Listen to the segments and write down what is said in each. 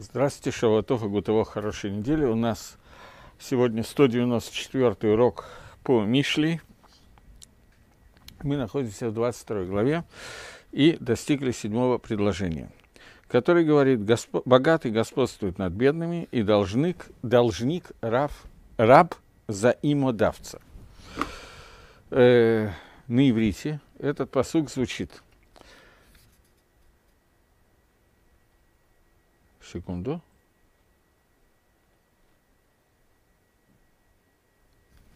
Здравствуйте, Шаватов Гутово, хорошей недели. У нас сегодня 194 урок по Мишли. Мы находимся в 22 главе и достигли седьмого предложения, который говорит, Госпо... богатый господствует над бедными и должник, должник раб, раб заимодавца. Э, на иврите этот посук звучит – Секунду.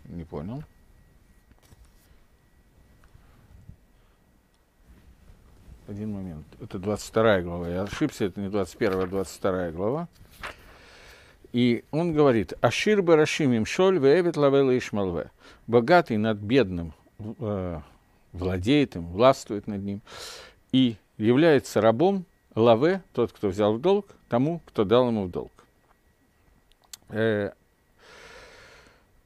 Не понял. Один момент. Это 22 глава. Я ошибся, это не 21, а 22 глава. И он говорит, «Ашир барашим им шоль веэвит лавела ишмалве». Богатый над бедным э, владеет им, властвует над ним и является рабом Лаве, тот, кто взял в долг, тому, кто дал ему в долг. Э,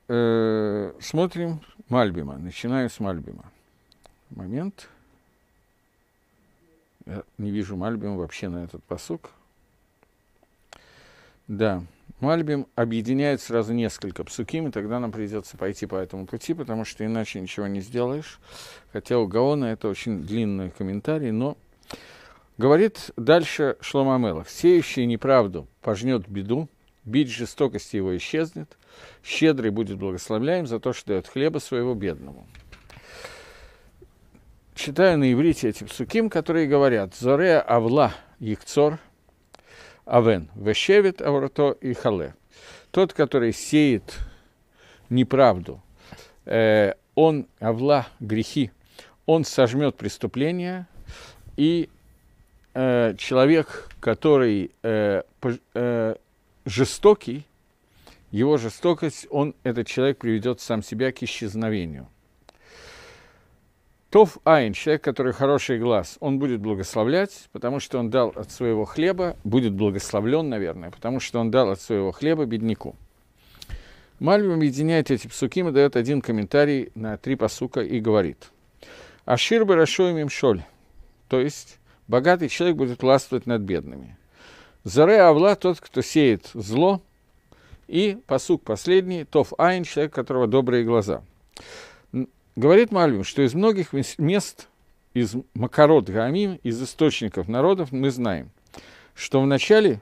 э, смотрим Мальбима, Начинаю с Мальбима. Момент. Я не вижу Мальбима вообще на этот посук. Да, Мальбим объединяет сразу несколько псуким, и тогда нам придется пойти по этому пути, потому что иначе ничего не сделаешь. Хотя у Гаона это очень длинный комментарий, но Говорит дальше Шломамелов, «Сеющий неправду пожнет беду, бить жестокости его исчезнет, щедрый будет благословляем за то, что дает хлеба своего бедному». Читаю на иврите эти псуким, которые говорят «Зоре авла якцор авен, вешевит аврото и хале». Тот, который сеет неправду, э, он авла грехи, он сожмет преступление, и Э, человек, который э, э, жестокий, его жестокость, он, этот человек, приведет сам себя к исчезновению. Тов Айн, человек, который хороший глаз, он будет благословлять, потому что он дал от своего хлеба, будет благословлен, наверное, потому что он дал от своего хлеба бедняку. Мальбим объединяет эти псуки и дает один комментарий на три пасука и говорит. Ашир барашоем им шоль, то есть Богатый человек будет властвовать над бедными. Заре Авла – тот, кто сеет зло, и посук последний – Тов Айн, человек, у которого добрые глаза. Говорит Мальвим, что из многих мест, из Макарот Гаамим, из источников народов, мы знаем, что вначале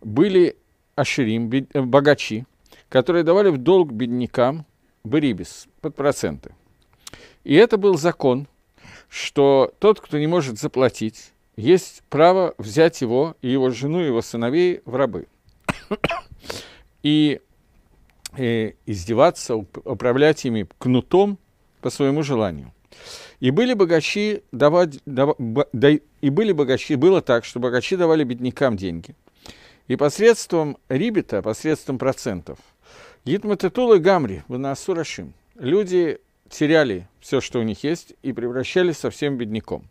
были аширим, э, богачи, которые давали в долг беднякам барибис под проценты. И это был закон – что тот, кто не может заплатить, есть право взять его и его жену, и его сыновей в рабы. и, и э, издеваться, управлять ими кнутом по своему желанию. И были богачи, давать, дав, да, и были богачи, было так, что богачи давали беднякам деньги. И посредством рибита, посредством процентов, Гитматетул и Гамри, Ванасурашим, люди теряли все, что у них есть, и превращались совсем бедняком.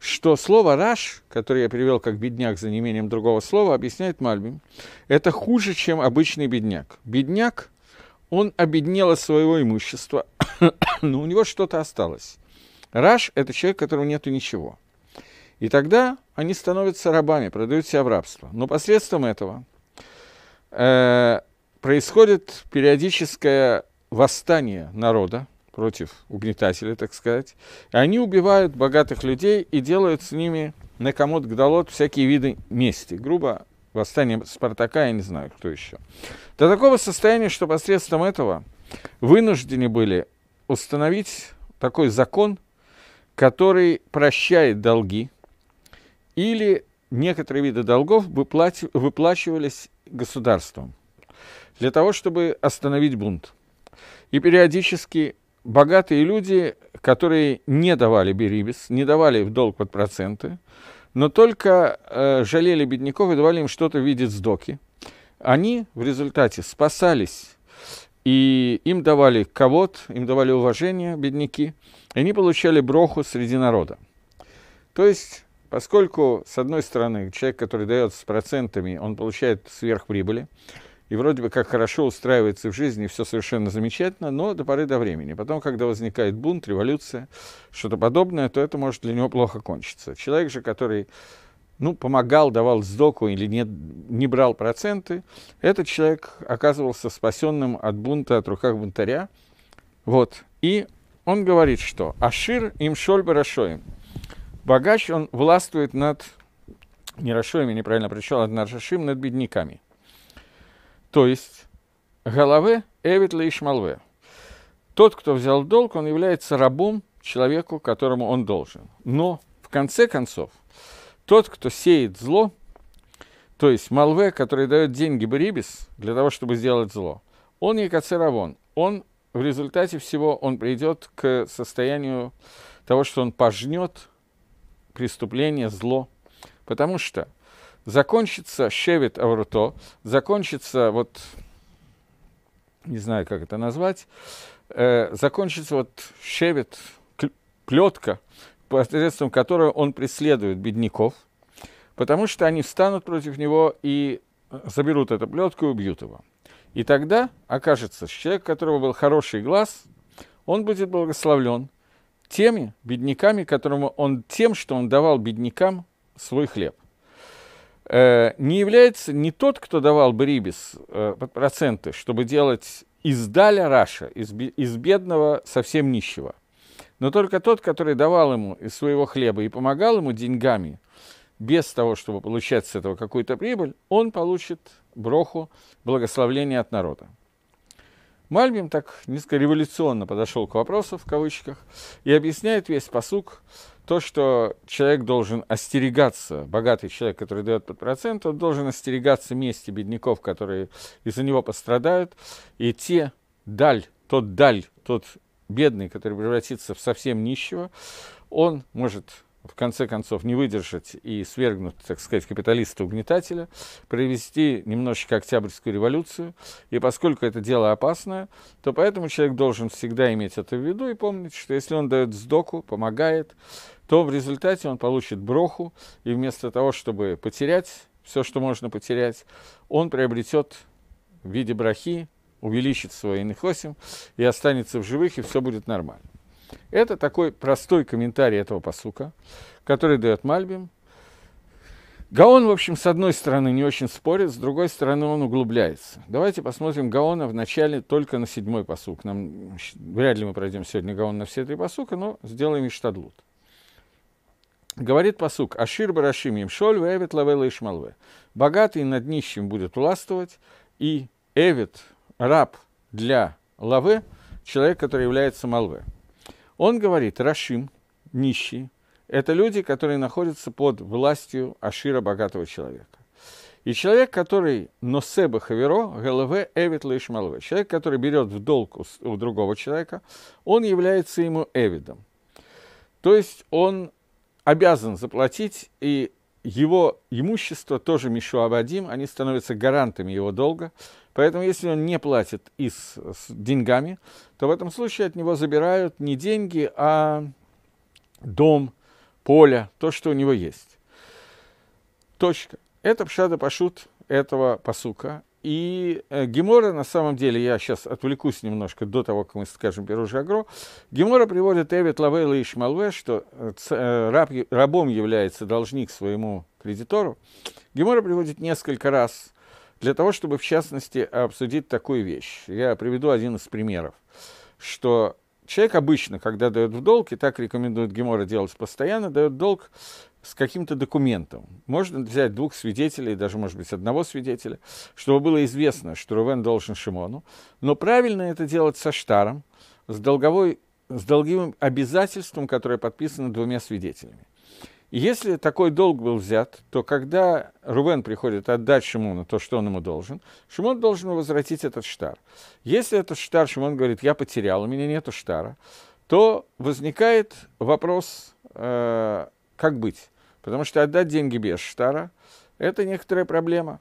Что слово «раш», которое я перевел как «бедняк» за неимением другого слова, объясняет Мальбим, это хуже, чем обычный бедняк. Бедняк, он обеднел от своего имущества, но у него что-то осталось. Раш – это человек, у которого нету ничего. И тогда они становятся рабами, продают себя в рабство. Но посредством этого э, происходит периодическое восстание народа против угнетателя, так сказать. И они убивают богатых людей и делают с ними на комод гдалот всякие виды мести. Грубо восстание Спартака, я не знаю, кто еще. До такого состояния, что посредством этого вынуждены были установить такой закон, который прощает долги, или некоторые виды долгов выплачивались государством для того, чтобы остановить бунт. И периодически богатые люди, которые не давали берибис, не давали в долг под проценты, но только э, жалели бедняков и давали им что-то в виде сдоки. Они в результате спасались, и им давали кого-то, им давали уважение бедняки, и они получали броху среди народа. То есть, поскольку, с одной стороны, человек, который дает с процентами, он получает сверхприбыли, и вроде бы как хорошо устраивается в жизни, все совершенно замечательно, но до поры до времени. Потом, когда возникает бунт, революция, что-то подобное, то это может для него плохо кончиться. Человек же, который ну, помогал, давал сдоку или не, не брал проценты, этот человек оказывался спасенным от бунта, от руках бунтаря. Вот. И он говорит, что «Ашир им шоль бы барашоем». Богач, он властвует над, не Рашоем, я неправильно прочел, а над Рашашим, над бедняками – то есть голове Эвитла и Шмалве. Тот, кто взял долг, он является рабом человеку, которому он должен. Но, в конце концов, тот, кто сеет зло, то есть Малве, который дает деньги Барибис для того, чтобы сделать зло, он не Кацеравон. Он в результате всего он придет к состоянию того, что он пожнет преступление, зло. Потому что закончится Шевит Авруто, закончится вот, не знаю, как это назвать, э, закончится вот Шевит, плетка, посредством которой он преследует бедняков, потому что они встанут против него и заберут эту плетку и убьют его. И тогда окажется, что человек, у которого был хороший глаз, он будет благословлен теми бедняками, которому он тем, что он давал беднякам свой хлеб. Э, не является не тот, кто давал бы Рибис э, проценты, чтобы делать из Даля Раша, из, из бедного совсем нищего, но только тот, который давал ему из своего хлеба и помогал ему деньгами, без того, чтобы получать с этого какую-то прибыль, он получит броху благословления от народа. Мальбим так низко революционно подошел к вопросу, в кавычках, и объясняет весь посук, то, что человек должен остерегаться, богатый человек, который дает под процент, он должен остерегаться мести бедняков, которые из-за него пострадают, и те даль, тот даль, тот бедный, который превратится в совсем нищего, он может в конце концов не выдержать и свергнуть, так сказать, капиталиста-угнетателя, провести немножечко Октябрьскую революцию. И поскольку это дело опасное, то поэтому человек должен всегда иметь это в виду и помнить, что если он дает сдоку, помогает, то в результате он получит броху, и вместо того, чтобы потерять все, что можно потерять, он приобретет в виде брахи, увеличит свой инхосим и останется в живых, и все будет нормально. Это такой простой комментарий этого посука, который дает Мальбим. Гаон, в общем, с одной стороны не очень спорит, с другой стороны он углубляется. Давайте посмотрим Гаона вначале только на седьмой посук. Нам, вряд ли мы пройдем сегодня Гаон на все три посука, но сделаем Иштадлут. Говорит посук, Ашир Барашим им шоль, Эвет лавела ишмалве. Богатый над нищим будет уластвовать, и Эвет, раб для лавы, человек, который является малве. Он говорит, Рашим, нищие, это люди, которые находятся под властью Ашира, богатого человека. И человек, который носеба хаверо, голове эвит лейшмалве, человек, который берет в долг у, у другого человека, он является ему эвидом. То есть он обязан заплатить, и его имущество тоже Мишуабадим, они становятся гарантами его долга, Поэтому если он не платит и с, с деньгами, то в этом случае от него забирают не деньги, а дом, поле, то, что у него есть. Точка. Это пшада пашут этого посука. И э, Гемора, на самом деле, я сейчас отвлекусь немножко до того, как мы скажем Беруж Агро. Гемора приводит Эвит Лавейла и Шмалве, что э, э раб, рабом является должник своему кредитору. Гемора приводит несколько раз для того, чтобы, в частности, обсудить такую вещь. Я приведу один из примеров, что человек обычно, когда дает в долг, и так рекомендует Гемора делать постоянно, дает долг с каким-то документом. Можно взять двух свидетелей, даже, может быть, одного свидетеля, чтобы было известно, что Рувен должен Шимону. Но правильно это делать со штаром, с, долговой, с долговым обязательством, которое подписано двумя свидетелями. Если такой долг был взят, то когда Рувен приходит отдать Шимону то, что он ему должен, Шимон должен возвратить этот штар. Если этот штар, Шимон говорит, я потерял, у меня нету штара, то возникает вопрос, э, как быть. Потому что отдать деньги без штара – это некоторая проблема.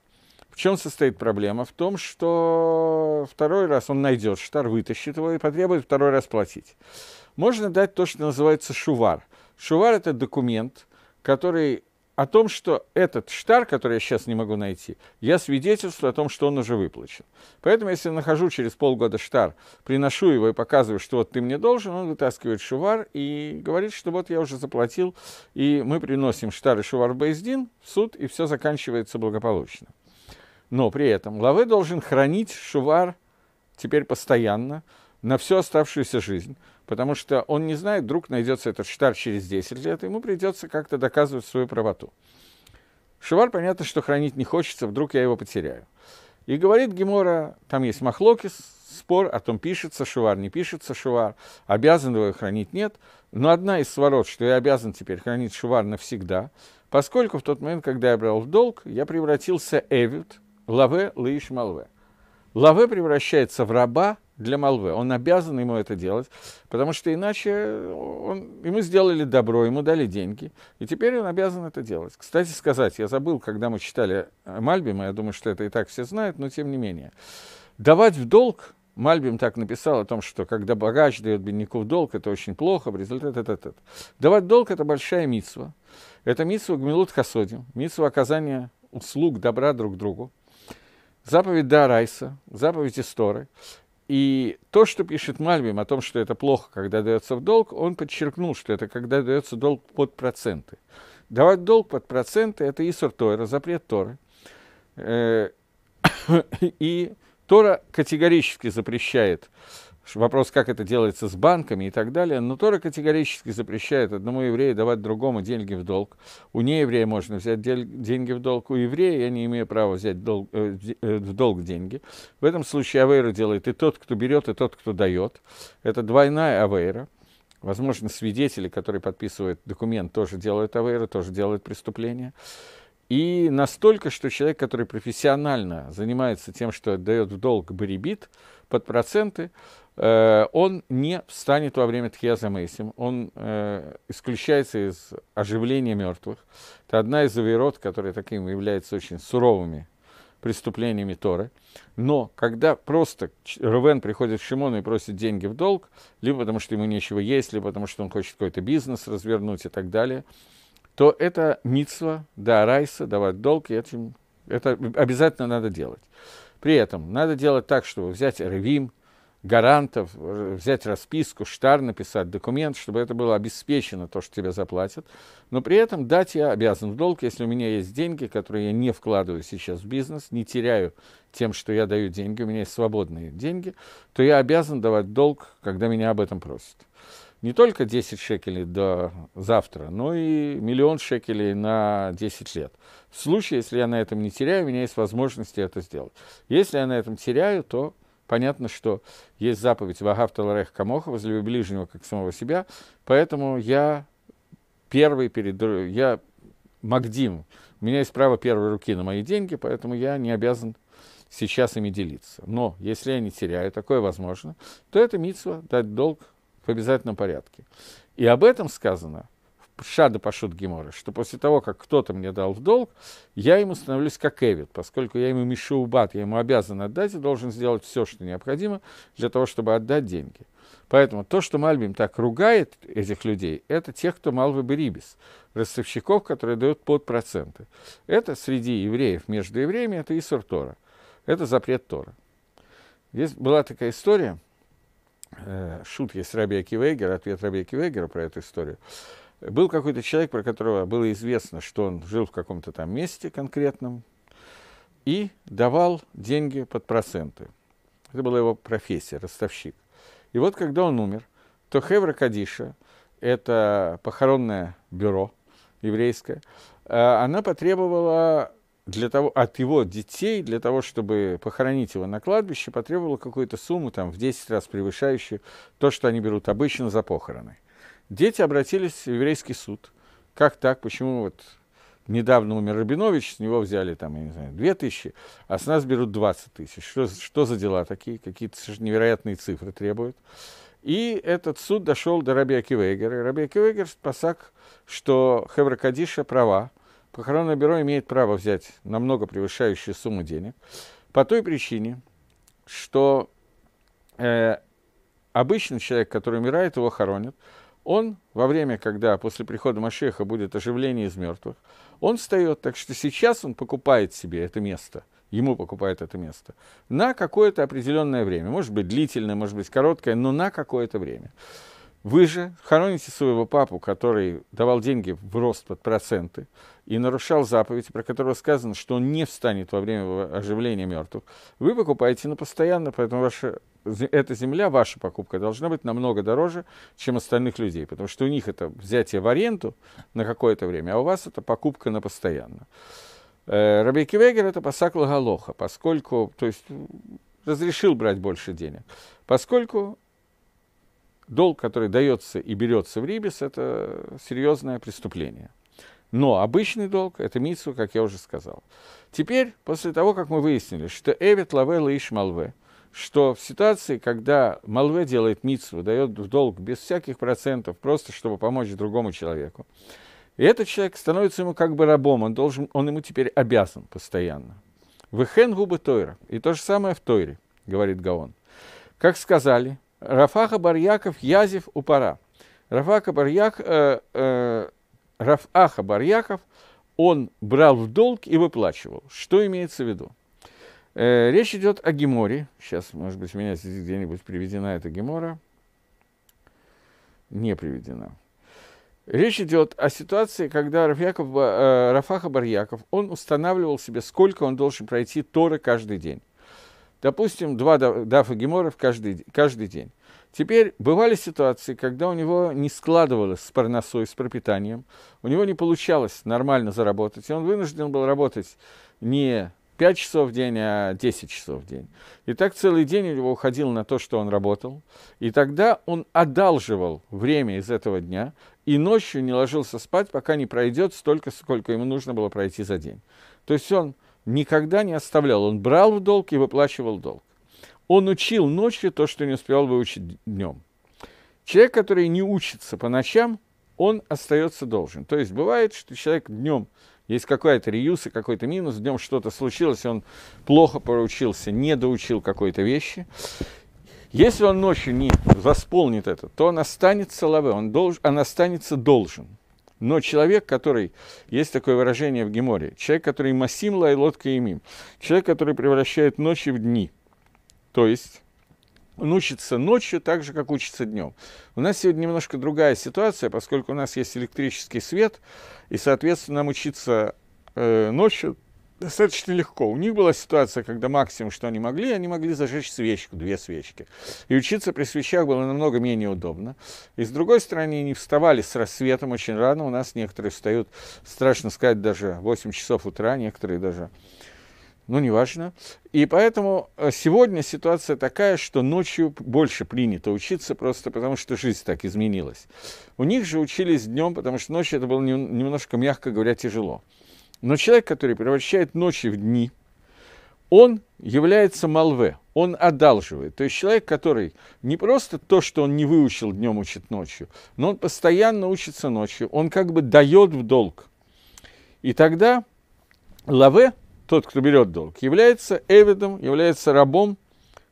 В чем состоит проблема? В том, что второй раз он найдет штар, вытащит его и потребует второй раз платить. Можно дать то, что называется шувар. Шувар – это документ – который о том, что этот штар, который я сейчас не могу найти, я свидетельствую о том, что он уже выплачен. Поэтому, если я нахожу через полгода штар, приношу его и показываю, что вот ты мне должен, он вытаскивает шувар и говорит, что вот я уже заплатил, и мы приносим штар и шувар в Бейздин, в суд, и все заканчивается благополучно. Но при этом Лаве должен хранить шувар теперь постоянно на всю оставшуюся жизнь, потому что он не знает, вдруг найдется этот штар через 10 лет, ему придется как-то доказывать свою правоту. Шувар, понятно, что хранить не хочется, вдруг я его потеряю. И говорит Гемора, там есть Махлокис, спор о том, пишется шувар, не пишется шувар, обязан его хранить, нет. Но одна из сворот, что я обязан теперь хранить шувар навсегда, поскольку в тот момент, когда я брал в долг, я превратился эвид, лаве, лаиш, малве. Лаве превращается в раба, для молвы. Он обязан ему это делать, потому что иначе он, ему сделали добро, ему дали деньги, и теперь он обязан это делать. Кстати сказать, я забыл, когда мы читали Мальбима, я думаю, что это и так все знают, но тем не менее. Давать в долг, Мальбим так написал о том, что когда богач дает беднику в долг, это очень плохо, в результате это, это, это. Давать долг – это большая митсва. Это митсва гмилут хасодим, митсва оказания услуг добра друг другу. Заповедь Дарайса, заповедь Исторы. И то, что пишет Мальбим о том, что это плохо, когда дается в долг, он подчеркнул, что это когда дается долг под проценты. Давать долг под проценты – это Исур Тора, запрет Торы. Э, и Тора категорически запрещает Вопрос, как это делается с банками и так далее. Но Тора категорически запрещает одному еврею давать другому деньги в долг. У нееврея можно взять деньги в долг, у еврея я не имею права взять долг, э, э в долг деньги. В этом случае авейру делает и тот, кто берет, и тот, кто дает. Это двойная авейра. Возможно, свидетели, которые подписывают документ, тоже делают авейру, тоже делают преступление. И настолько, что человек, который профессионально занимается тем, что дает в долг барибит под проценты, Э, он не встанет во время Тхиаза Мейсим, он э, исключается из оживления мертвых. Это одна из авирот, которые таким являются очень суровыми преступлениями Торы. Но когда просто Рувен приходит к Шимону и просит деньги в долг, либо потому что ему нечего есть, либо потому что он хочет какой-то бизнес развернуть и так далее, то это митсва, да, райса, давать долг, и этим, это обязательно надо делать. При этом надо делать так, чтобы взять ревим, гарантов, взять расписку, штар написать, документ, чтобы это было обеспечено, то, что тебе заплатят. Но при этом дать я обязан в долг, если у меня есть деньги, которые я не вкладываю сейчас в бизнес, не теряю тем, что я даю деньги, у меня есть свободные деньги, то я обязан давать долг, когда меня об этом просят. Не только 10 шекелей до завтра, но и миллион шекелей на 10 лет. В случае, если я на этом не теряю, у меня есть возможности это сделать. Если я на этом теряю, то Понятно, что есть заповедь «Вагавта ларех камоха» возлюби ближнего, как самого себя, поэтому я первый перед... Я Магдим, у меня есть право первой руки на мои деньги, поэтому я не обязан сейчас ими делиться. Но если я не теряю, такое возможно, то это митсва дать долг в обязательном порядке. И об этом сказано Шада Пашут Гемора, что после того, как кто-то мне дал в долг, я ему становлюсь как Эвид, поскольку я ему мишу бат, я ему обязан отдать и должен сделать все, что необходимо для того, чтобы отдать деньги. Поэтому то, что Мальбим так ругает этих людей, это тех, кто Малвы Берибис, ростовщиков, которые дают под проценты. Это среди евреев, между евреями, это и Тора. Это запрет Тора. Здесь была такая история, э, шут есть Раби Акивегер, ответ Раби Акивегера про эту историю. Был какой-то человек, про которого было известно, что он жил в каком-то там месте конкретном и давал деньги под проценты. Это была его профессия, ростовщик. И вот когда он умер, то Хевра Кадиша, это похоронное бюро еврейское, э, она потребовала для того, от его детей, для того, чтобы похоронить его на кладбище, потребовала какую-то сумму там, в 10 раз превышающую то, что они берут обычно за похороны. Дети обратились в еврейский суд. Как так? Почему вот недавно умер Рабинович, с него взяли там, я не знаю, 2 тысячи, а с нас берут 20 тысяч. Что, что за дела такие? Какие-то невероятные цифры требуют. И этот суд дошел до Раби Акивегера. И Раби Акивегер посак, что Хевра Кадиша права, похоронное бюро имеет право взять намного превышающую сумму денег, по той причине, что э, обычный человек, который умирает, его хоронят, он во время, когда после прихода Машеха будет оживление из мертвых, он встает, так что сейчас он покупает себе это место, ему покупает это место, на какое-то определенное время, может быть длительное, может быть короткое, но на какое-то время. Вы же хороните своего папу, который давал деньги в рост под проценты и нарушал заповедь, про которого сказано, что он не встанет во время оживления мертвых. Вы покупаете на ну, постоянно, поэтому ваша, эта земля, ваша покупка должна быть намного дороже, чем остальных людей, потому что у них это взятие в аренду на какое-то время, а у вас это покупка на постоянно. Э, Рабейки Вегер это пасак лагалоха, поскольку, то есть разрешил брать больше денег, поскольку долг, который дается и берется в Рибис, это серьезное преступление. Но обычный долг – это митсу, как я уже сказал. Теперь, после того, как мы выяснили, что Эвет Лаве Лаиш Малве, что в ситуации, когда Малве делает митсу, дает в долг без всяких процентов, просто чтобы помочь другому человеку, и этот человек становится ему как бы рабом, он, должен, он ему теперь обязан постоянно. Вехен губы Тойра. И то же самое в Тойре, говорит Гаон. Как сказали – Рафаха Барьяков Язев Упара. Рафаха Барьяк, э, э, Рафаха Барьяков, он брал в долг и выплачивал. Что имеется в виду? Э, речь идет о Геморе. Сейчас, может быть, у меня здесь где-нибудь приведена эта Гемора. Не приведена. Речь идет о ситуации, когда э, Рафаха Барьяков, он устанавливал себе, сколько он должен пройти Торы каждый день. Допустим, два дафа геморов каждый, каждый день. Теперь бывали ситуации, когда у него не складывалось с парносой, с пропитанием, у него не получалось нормально заработать, и он вынужден был работать не 5 часов в день, а 10 часов в день. И так целый день у него уходил на то, что он работал. И тогда он одалживал время из этого дня и ночью не ложился спать, пока не пройдет столько, сколько ему нужно было пройти за день. То есть он никогда не оставлял. Он брал в долг и выплачивал долг. Он учил ночью то, что не успевал выучить днем. Человек, который не учится по ночам, он остается должен. То есть бывает, что человек днем есть какой то и какой-то минус, днем что-то случилось, он плохо поручился, не доучил какой-то вещи. Если он ночью не восполнит это, то он останется лаве, он, долж, он останется должен. Но человек, который, есть такое выражение в Геморе, человек, который масим лодка имим, человек, который превращает ночи в дни, то есть он учится ночью так же, как учится днем. У нас сегодня немножко другая ситуация, поскольку у нас есть электрический свет, и, соответственно, нам учиться э, ночью достаточно легко. У них была ситуация, когда максимум, что они могли, они могли зажечь свечку, две свечки. И учиться при свечах было намного менее удобно. И с другой стороны, они вставали с рассветом очень рано. У нас некоторые встают, страшно сказать, даже 8 часов утра, некоторые даже ну, неважно. И поэтому э, сегодня ситуация такая, что ночью больше принято учиться, просто потому что жизнь так изменилась. У них же учились днем, потому что ночью это было немножко, мягко говоря, тяжело. Но человек, который превращает ночи в дни, он является молве, он одалживает. То есть человек, который не просто то, что он не выучил днем, учит ночью, но он постоянно учится ночью, он как бы дает в долг. И тогда лаве, тот, кто берет долг, является эвидом, является рабом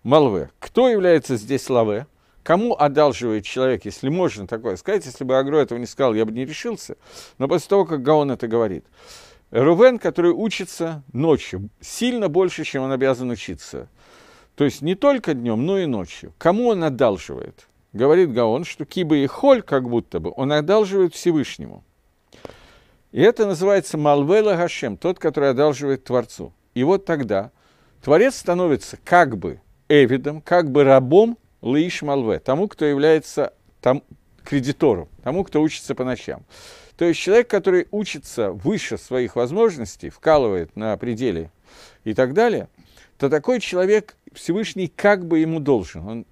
молве. Кто является здесь лаве? Кому одалживает человек, если можно такое сказать, если бы Агро этого не сказал, я бы не решился, но после того, как Гаон это говорит – Рувен, который учится ночью, сильно больше, чем он обязан учиться. То есть не только днем, но и ночью. Кому он одалживает? Говорит Гаон, что Киба и Холь, как будто бы, он одалживает Всевышнему. И это называется Малвела Гашем, тот, который одалживает Творцу. И вот тогда Творец становится как бы Эвидом, как бы рабом Лаиш Малве, тому, кто является там, кредитору, тому, кто учится по ночам. То есть человек, который учится выше своих возможностей, вкалывает на пределе и так далее, то такой человек Всевышний как бы ему должен. Он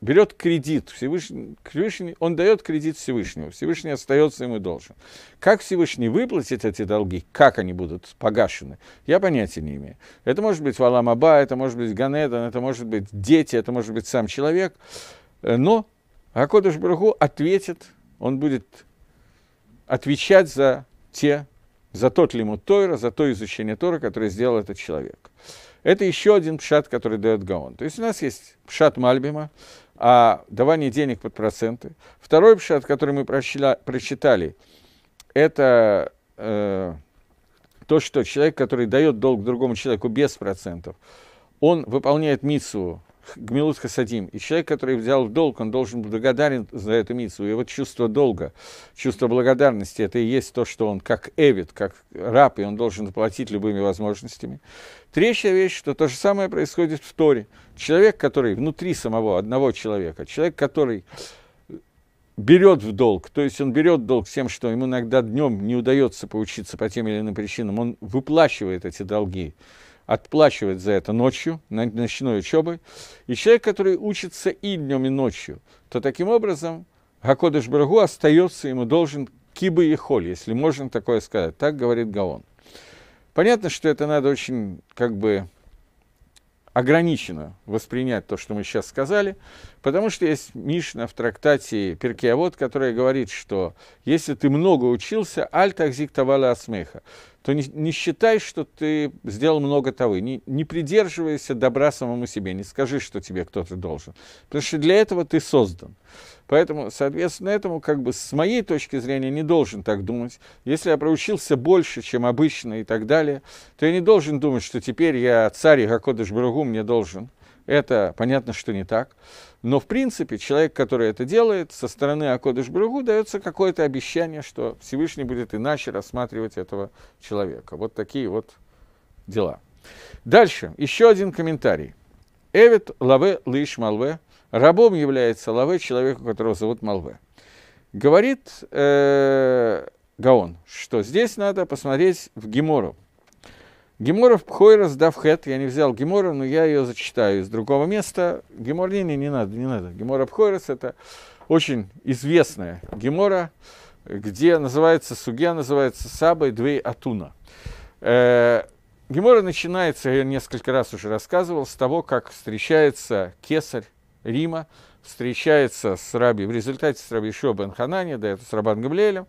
берет кредит, Всевышний, Всевышний, он дает кредит Всевышнему, Всевышний остается ему должен. Как Всевышний выплатит эти долги, как они будут погашены, я понятия не имею. Это может быть Валамаба, это может быть Ганедан, это может быть дети, это может быть сам человек, э, но Акодыш Браху ответит, он будет отвечать за те, за тот лимут Тойра, за то изучение Тора, которое сделал этот человек. Это еще один пшат, который дает Гаон. То есть у нас есть пшат Мальбима, а давание денег под проценты. Второй пшат, который мы прочла, прочитали, это э, то, что человек, который дает долг другому человеку без процентов, он выполняет миссу. Гмилут Хасадим. И человек, который взял долг, он должен быть благодарен за эту митцву. И вот чувство долга, чувство благодарности, это и есть то, что он как эвид, как раб, и он должен заплатить любыми возможностями. Третья вещь, что то же самое происходит в Торе. Человек, который внутри самого одного человека, человек, который берет в долг, то есть он берет долг тем, что ему иногда днем не удается поучиться по тем или иным причинам, он выплачивает эти долги отплачивать за это ночью, ночной учебой. И человек, который учится и днем, и ночью, то таким образом Гакодыш Брагу остается ему должен кибы и холь, если можно такое сказать. Так говорит Гаон. Понятно, что это надо очень как бы ограниченно воспринять то, что мы сейчас сказали, потому что есть Мишна в трактате Перкиавод, которая говорит, что если ты много учился, аль такзик тавала асмеха, то не, не считай, что ты сделал много того, не, не придерживайся добра самому себе, не скажи, что тебе кто-то должен, потому что для этого ты создан. Поэтому, соответственно, этому, как бы с моей точки зрения, не должен так думать. Если я проучился больше, чем обычно и так далее, то я не должен думать, что теперь я царь и Гакодыш Бругу мне должен. Это понятно, что не так. Но, в принципе, человек, который это делает, со стороны Акодыш Бругу дается какое-то обещание, что Всевышний будет иначе рассматривать этого человека. Вот такие вот дела. Дальше, еще один комментарий. Эвет лаве лыш малве – Рабом является Лаве, человек, которого зовут Малве. Говорит э, Гаон, что здесь надо посмотреть в Гимору. Гемора в Пхойрос Давхет, я не взял Гемора, но я ее зачитаю из другого места. Гемор, не, не, не надо, не надо. Гемора Пхойрос – это очень известная Гемора, где называется Сугия, называется Сабой Двей Атуна. Э, Гемора начинается, я несколько раз уже рассказывал, с того, как встречается кесарь Рима, встречается с Раби, в результате с Раби еще Бен да это с Рабан Гамлиэлем,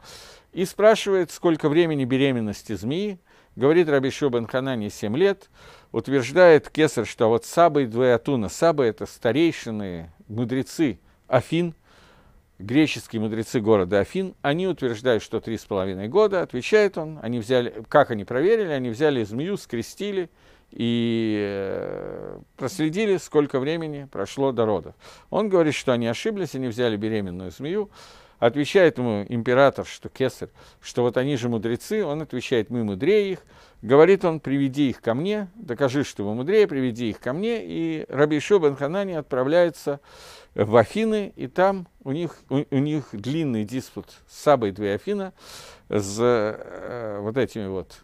и спрашивает, сколько времени беременности змеи. Говорит Раби еще Бен Ханани 7 лет, утверждает Кесар, что вот Сабы и Двоятуна, Сабы это старейшины, мудрецы Афин, греческие мудрецы города Афин, они утверждают, что три с половиной года, отвечает он, они взяли, как они проверили, они взяли змею, скрестили и э, проследили, сколько времени прошло до родов. Он говорит, что они ошиблись, они взяли беременную змею. Отвечает ему император, что кесарь, что вот они же мудрецы, он отвечает, мы мудрее их. Говорит он, приведи их ко мне, докажи, что вы мудрее, приведи их ко мне. И Рабишу Бен Ханани отправляется в Афины, и там у них, у, у них длинный диспут с Сабой Две Афина, с э, вот этими вот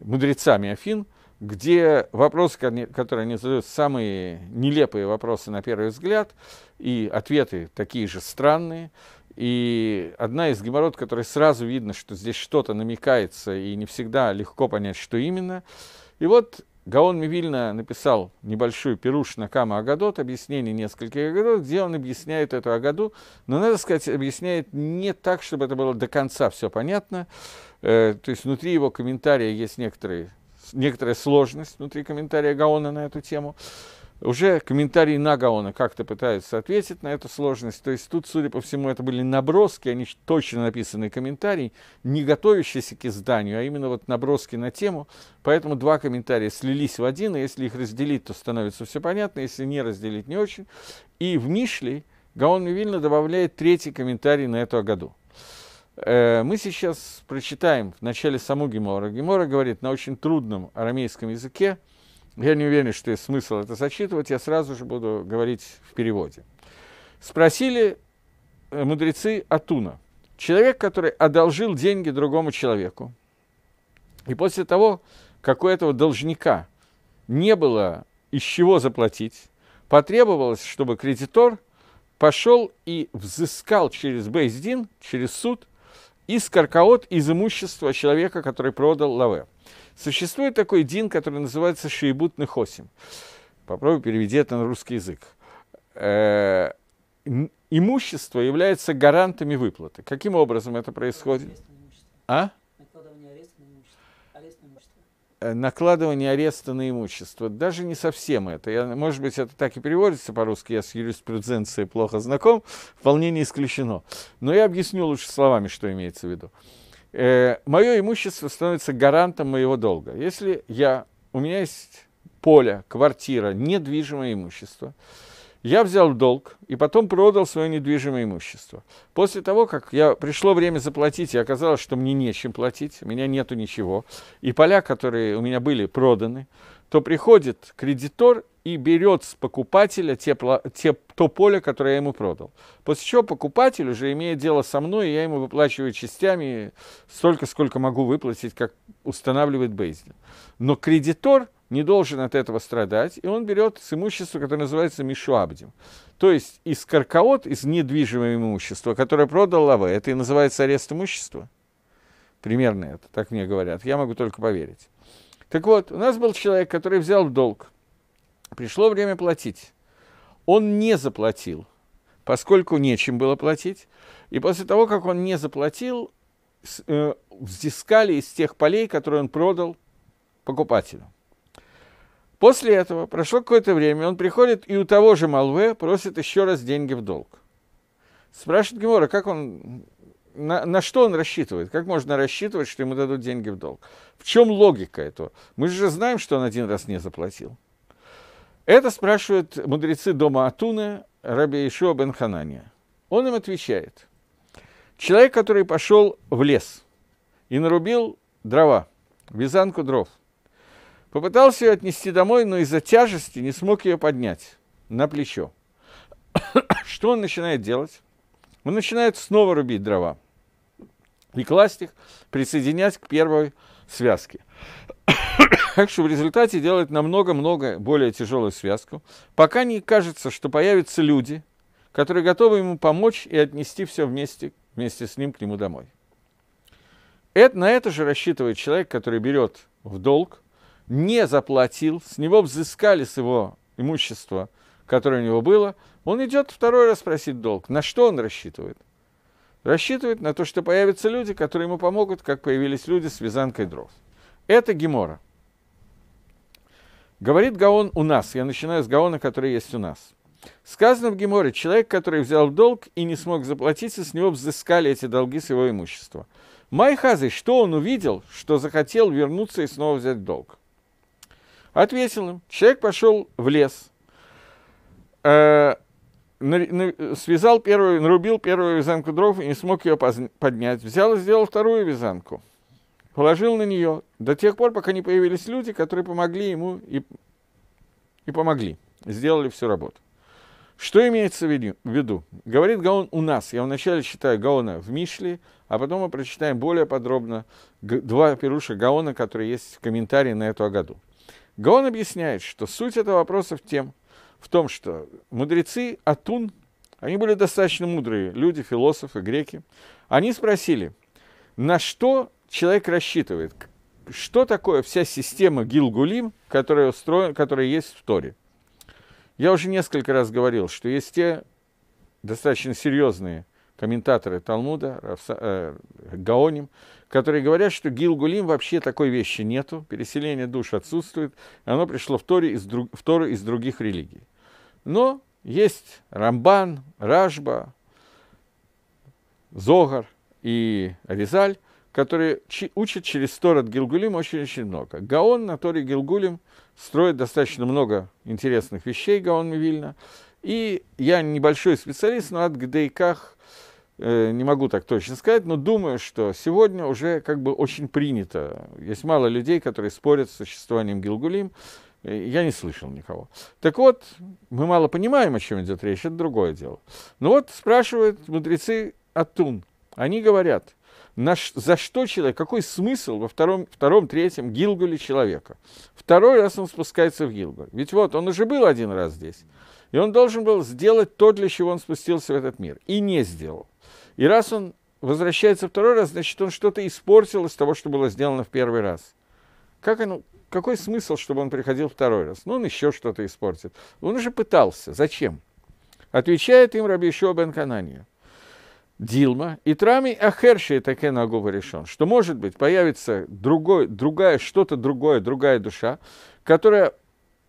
мудрецами Афин – где вопросы, которые они задают, самые нелепые вопросы на первый взгляд, и ответы такие же странные. И одна из геморрот, которой сразу видно, что здесь что-то намекается, и не всегда легко понять, что именно. И вот Гаон Мивильна написал небольшую пируш на Кама Агадот, объяснение нескольких Агадот, где он объясняет эту Агаду, но, надо сказать, объясняет не так, чтобы это было до конца все понятно. Э, то есть внутри его комментария есть некоторые некоторая сложность внутри комментария Гаона на эту тему. Уже комментарии на Гаона как-то пытаются ответить на эту сложность. То есть тут, судя по всему, это были наброски, они точно написанные комментарии, не готовящиеся к изданию, а именно вот наброски на тему. Поэтому два комментария слились в один, и если их разделить, то становится все понятно, если не разделить, не очень. И в Мишле Гаон Мивильна добавляет третий комментарий на эту году. Э, мы сейчас прочитаем в начале саму Гемора. Гемора говорит на очень трудном арамейском языке. Я не уверен, что есть смысл это зачитывать, я сразу же буду говорить в переводе. Спросили э, мудрецы Атуна, человек, который одолжил деньги другому человеку, и после того, как у этого должника не было из чего заплатить, потребовалось, чтобы кредитор пошел и взыскал через Бейздин, через суд – и скаркаот из имущества человека, который продал лаве. Существует такой дин, который называется шейбут нехосим. Попробую переведи это на русский язык. Э, имущество является гарантами выплаты. Каким образом это происходит? А? Э, накладывание ареста на имущество. Даже не совсем это. Я, может быть, это так и переводится по-русски, я с юриспруденцией плохо знаком, вполне не исключено. Но я объясню лучше словами, что имеется в виду. Э, мое имущество становится гарантом моего долга. Если я, у меня есть поле, квартира, недвижимое имущество, я взял долг и потом продал свое недвижимое имущество. После того, как я, пришло время заплатить, и оказалось, что мне нечем платить, у меня нету ничего, и поля, которые у меня были проданы, то приходит кредитор и берет с покупателя те, те, то поле, которое я ему продал. После чего покупатель уже имеет дело со мной, и я ему выплачиваю частями столько, сколько могу выплатить, как устанавливает Бейздин. Но кредитор – не должен от этого страдать, и он берет с имущества, которое называется Мишуабдим. То есть из каркаот, из недвижимого имущества, которое продал Лаве, это и называется арест имущества. Примерно это, так мне говорят. Я могу только поверить. Так вот, у нас был человек, который взял в долг. Пришло время платить. Он не заплатил, поскольку нечем было платить. И после того, как он не заплатил, э, взыскали из тех полей, которые он продал покупателю. После этого прошло какое-то время, он приходит и у того же Малве просит еще раз деньги в долг. Спрашивает Гемора, как он, на, на что он рассчитывает, как можно рассчитывать, что ему дадут деньги в долг. В чем логика этого? Мы же знаем, что он один раз не заплатил. Это спрашивают мудрецы дома Атуна, Раби Ишуа бен Ханания. Он им отвечает. Человек, который пошел в лес и нарубил дрова, вязанку дров – Попытался ее отнести домой, но из-за тяжести не смог ее поднять на плечо. Что он начинает делать? Он начинает снова рубить дрова и класть их, присоединять к первой связке. Так что в результате делает намного-много более тяжелую связку, пока не кажется, что появятся люди, которые готовы ему помочь и отнести все вместе, вместе с ним к нему домой. Это, на это же рассчитывает человек, который берет в долг не заплатил, с него взыскали с его имущества, которое у него было, он идет второй раз просить долг. На что он рассчитывает? Рассчитывает на то, что появятся люди, которые ему помогут, как появились люди с вязанкой дров. Это Гемора. Говорит Гаон у нас, я начинаю с Гаона, который есть у нас. Сказано в Геморе, человек, который взял в долг и не смог заплатить, с него взыскали эти долги с его имущества. Майхазы, что он увидел, что захотел вернуться и снова взять долг? Ответил им. Человек пошел в лес, э, связал первую, нарубил первую вязанку дров и не смог ее поднять. Взял и сделал вторую вязанку. Положил на нее до тех пор, пока не появились люди, которые помогли ему и, и помогли. Сделали всю работу. Что имеется в виду? Говорит Гаон у нас. Я вначале читаю Гаона в Мишле, а потом мы прочитаем более подробно два пируша Гаона, которые есть в комментарии на эту Агаду. Гаон объясняет, что суть этого вопроса в, тем, в том, что мудрецы Атун, они были достаточно мудрые люди, философы, греки. Они спросили, на что человек рассчитывает, что такое вся система Гилгулим, которая, устроен, которая есть в Торе. Я уже несколько раз говорил, что есть те достаточно серьезные комментаторы Талмуда, Равса, э, Гаоним, которые говорят, что Гилгулим вообще такой вещи нету, переселение душ отсутствует, оно пришло в Торе из, друг, в Торе из других религий. Но есть Рамбан, Ражба, Зогар и Ризаль, которые учат через от Гилгулим очень-очень много. Гаон на Торе Гилгулим строит достаточно много интересных вещей, Гаон Мивильна. И я небольшой специалист, но от Гдейках Э, не могу так точно сказать, но думаю, что сегодня уже как бы очень принято. Есть мало людей, которые спорят с существованием Гилгулим. Э, я не слышал никого. Так вот, мы мало понимаем, о чем идет речь, это другое дело. Но ну вот спрашивают мудрецы Атун. Они говорят, наш, за что человек, какой смысл во втором, втором третьем Гилгуле человека? Второй раз он спускается в Гилгуль. Ведь вот, он уже был один раз здесь. И он должен был сделать то, для чего он спустился в этот мир. И не сделал. И раз он возвращается второй раз, значит, он что-то испортил из того, что было сделано в первый раз. Как оно, какой смысл, чтобы он приходил второй раз? Ну, он еще что-то испортит. Он уже пытался. Зачем? Отвечает им Раби Ишуа бен Канания. Дилма и Трами Ахерши таке наговор решен, что, может быть, появится другой, другая, что-то другое, другая душа, которая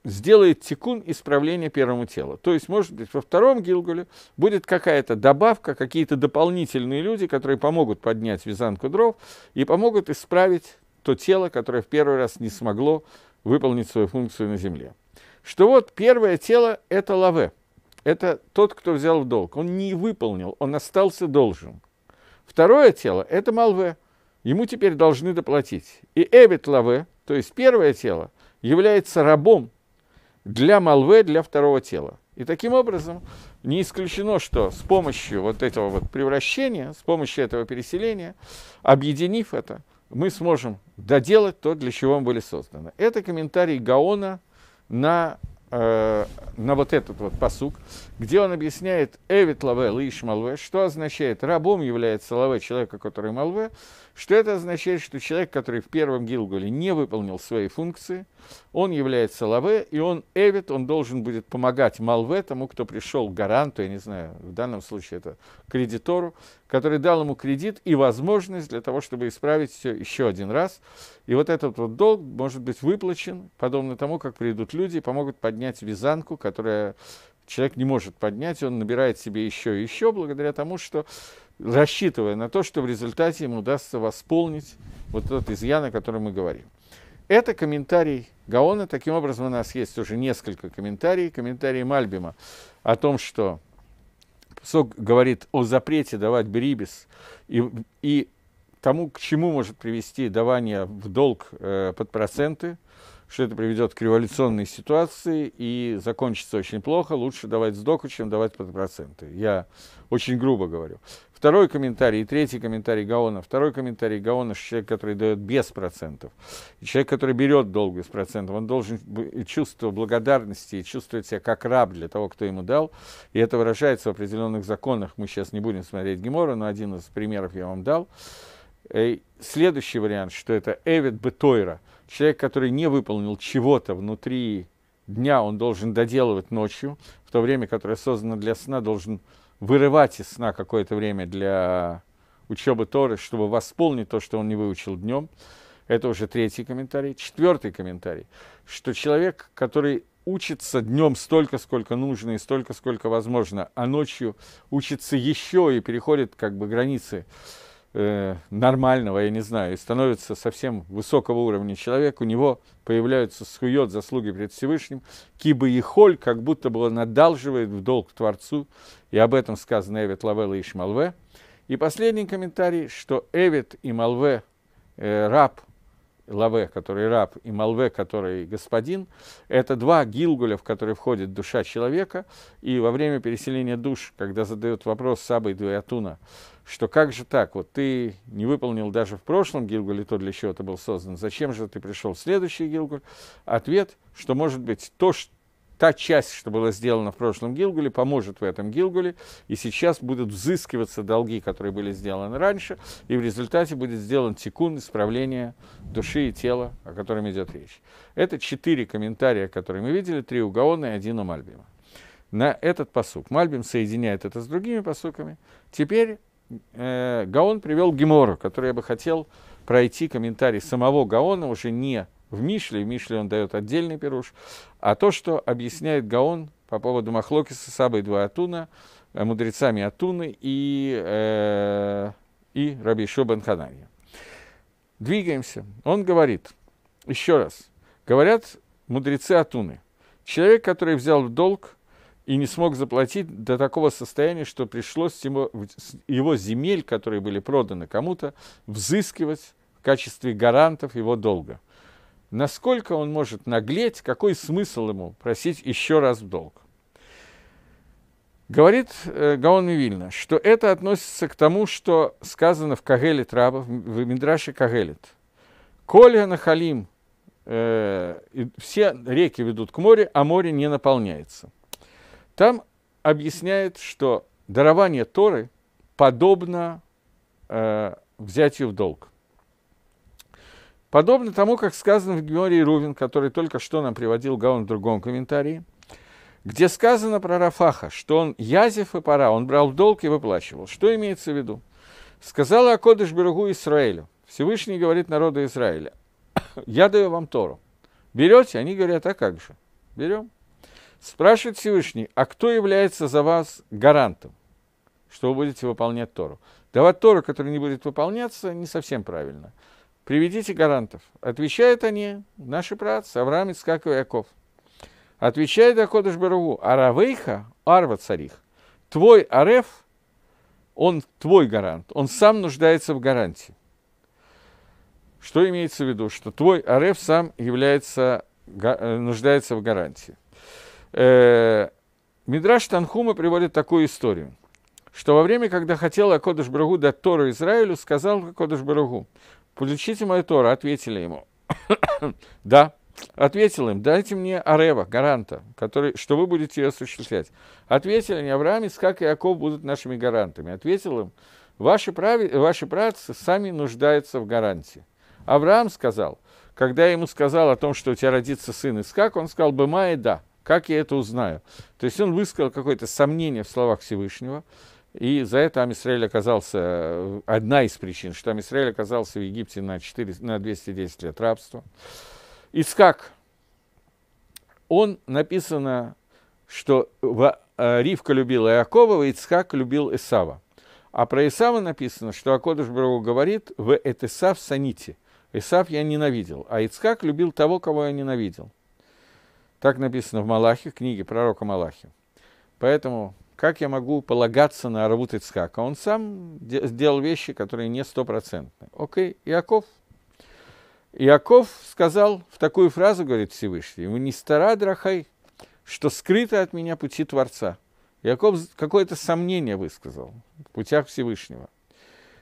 сделает тикун исправления первому тела, То есть, может быть, во втором Гилгуле будет какая-то добавка, какие-то дополнительные люди, которые помогут поднять вязанку дров и помогут исправить то тело, которое в первый раз не смогло выполнить свою функцию на земле. Что вот первое тело – это лаве, это тот, кто взял в долг. Он не выполнил, он остался должен. Второе тело – это малве, ему теперь должны доплатить. И эбит лаве, то есть первое тело, является рабом для Малве, для второго тела. И таким образом не исключено, что с помощью вот этого вот превращения, с помощью этого переселения, объединив это, мы сможем доделать то, для чего мы были созданы. Это комментарий Гаона на, э, на вот этот вот посук, где он объясняет «эвит лаве лиш малве», что означает «рабом является лаве человека, который малве», что это означает, что человек, который в первом Гилгуле не выполнил свои функции, он является лаве, и он эвит, он должен будет помогать малве, тому, кто пришел гаранту, я не знаю, в данном случае это кредитору, который дал ему кредит и возможность для того, чтобы исправить все еще один раз. И вот этот вот долг может быть выплачен, подобно тому, как придут люди и помогут поднять вязанку, которая человек не может поднять, он набирает себе еще и еще благодаря тому, что рассчитывая на то, что в результате ему удастся восполнить вот тот изъян, о котором мы говорим. Это комментарий Гаона. Таким образом, у нас есть уже несколько комментариев. Комментарий Мальбима о том, что Сок говорит о запрете давать берибис и, и тому, к чему может привести давание в долг э, под проценты, что это приведет к революционной ситуации и закончится очень плохо. Лучше давать сдоку, чем давать под проценты. Я очень грубо говорю. Второй комментарий и третий комментарий Гаона. Второй комментарий Гаона, что человек, который дает без процентов, и человек, который берет долг без процентов, он должен чувствовать благодарности и чувствовать себя как раб для того, кто ему дал. И это выражается в определенных законах. Мы сейчас не будем смотреть Гемора, но один из примеров я вам дал. Э, следующий вариант, что это Эвид Бетойра, человек, который не выполнил чего-то внутри дня, он должен доделывать ночью, в то время, которое создано для сна, должен вырывать из сна какое-то время для учебы Торы, чтобы восполнить то, что он не выучил днем. Это уже третий комментарий. Четвертый комментарий, что человек, который учится днем столько, сколько нужно и столько, сколько возможно, а ночью учится еще и переходит как бы границы Э, нормального, я не знаю, и становится совсем высокого уровня человек, у него появляются схует заслуги перед Всевышним, кибы и холь, как будто бы он одалживает в долг Творцу, и об этом сказано Эвет Лавелла и Шмалве. И последний комментарий, что Эвет и Малве, э, раб Лаве, который раб, и Малве, который господин, это два гилгуля, в которые входит душа человека, и во время переселения душ, когда задают вопрос Сабой Дуятуна, что как же так, вот ты не выполнил даже в прошлом Гилгуле то, для чего ты был создан, зачем же ты пришел в следующий Гилгуль? Ответ, что, может быть, то, что та часть, что была сделана в прошлом Гилгуле, поможет в этом Гилгуле, и сейчас будут взыскиваться долги, которые были сделаны раньше, и в результате будет сделан тикун исправление души и тела, о котором идет речь. Это четыре комментария, которые мы видели, три у Гаона и один у Мальбима. На этот посук. Мальбим соединяет это с другими посуками. Теперь э, Гаон привел Гемору, который я бы хотел пройти комментарий самого Гаона, уже не в Мишле, в Мишле он дает отдельный пируш, а то, что объясняет Гаон по поводу Махлокиса, Сабы и Двуатуна, э, мудрецами Атуны и, э, и Раби Ишо Банхананья. Двигаемся. Он говорит, еще раз, говорят мудрецы Атуны, человек, который взял в долг и не смог заплатить до такого состояния, что пришлось ему, его земель, которые были проданы кому-то, взыскивать в качестве гарантов его долга. Насколько он может наглеть, какой смысл ему просить еще раз в долг? Говорит э, Гаон Мивильна, что это относится к тому, что сказано в Кагелит Раба, в Мидраше Кагелит. «Коля нахалим, э, все реки ведут к морю, а море не наполняется» там объясняет, что дарование Торы подобно э, взятию в долг. Подобно тому, как сказано в Георгии Рувин, который только что нам приводил Гаон в другом комментарии, где сказано про Рафаха, что он язев и пора, он брал долг и выплачивал. Что имеется в виду? Сказала Акодыш Берегу Израилю, Всевышний говорит народу Израиля, я даю вам Тору. Берете? Они говорят, а как же? Берем. Спрашивает Всевышний, а кто является за вас гарантом, что вы будете выполнять Тору? Давать Тору, который не будет выполняться, не совсем правильно. Приведите гарантов. Отвечают они, наши працы, Авраам, Искак и Яков. Отвечает Акодыш Баругу, Аравейха, Арва Царих. Твой Ареф, он твой гарант, он сам нуждается в гарантии. Что имеется в виду? Что твой Ареф сам является, э, нуждается в гарантии. Э, Мидраш Танхума приводит такую историю, что во время, когда хотел Акодыш Брагу дать Тору Израилю, сказал Акодыш Брагу, получите мою Тору, ответили ему. да, ответил им, дайте мне Арева, гаранта, который, что вы будете ее осуществлять. Ответили они, Авраам, Искак и Яков будут нашими гарантами. Ответил им, ваши, прави, ваши братцы сами нуждаются в гарантии. Авраам сказал, когда я ему сказал о том, что у тебя родится сын Искак, он сказал, бы: бымай да. Как я это узнаю? То есть он высказал какое-то сомнение в словах Всевышнего, и за это Амисраэль оказался, э, одна из причин, что Амисраэль оказался в Египте на, 4, на 210 лет рабства. Искак, он написано, что э, Ривка любила Иакова, Ицхак любил Исава. А про Исава написано, что Акодыш Брагу говорит, в Этисав саните. Исав я ненавидел, а Ицхак любил того, кого я ненавидел. Так написано в Малахе, в книге пророка Малахи. Поэтому как я могу полагаться на Арвут Ицхака? Он сам сделал вещи, которые не стопроцентные. Окей, Иаков. Иаков сказал в такую фразу, говорит Всевышний, ему не стара драхай, что скрыто от меня пути Творца. Иаков какое-то сомнение высказал в путях Всевышнего.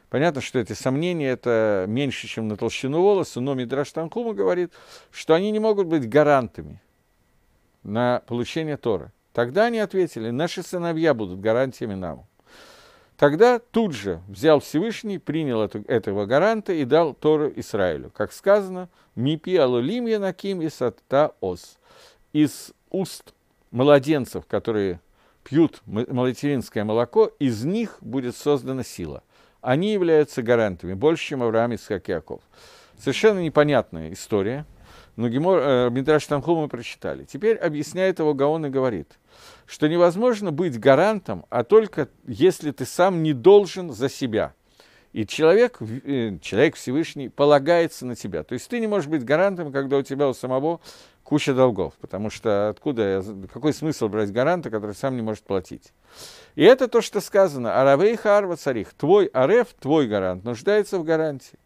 Понятно, что эти сомнения это меньше, чем на толщину волоса, но Мидраш Танкума говорит, что они не могут быть гарантами на получение Торы. Тогда они ответили, наши сыновья будут гарантиями нам. Тогда тут же взял Всевышний, принял эту, этого гаранта и дал Тору Израилю. Как сказано, «Мипи алулим янаким и сатта ос». Из уст младенцев, которые пьют малатеринское молоко, из них будет создана сила. Они являются гарантами, больше, чем Авраам Исхак Яков. Совершенно непонятная история – но Гемор, э, Мидраш Танху мы прочитали. Теперь объясняет его Гаон и говорит, что невозможно быть гарантом, а только если ты сам не должен за себя. И человек, э, человек Всевышний полагается на тебя. То есть ты не можешь быть гарантом, когда у тебя у самого куча долгов, потому что откуда, какой смысл брать гаранта, который сам не может платить? И это то, что сказано, «Аравей харва царих», твой Арев, твой гарант, нуждается в гарантии.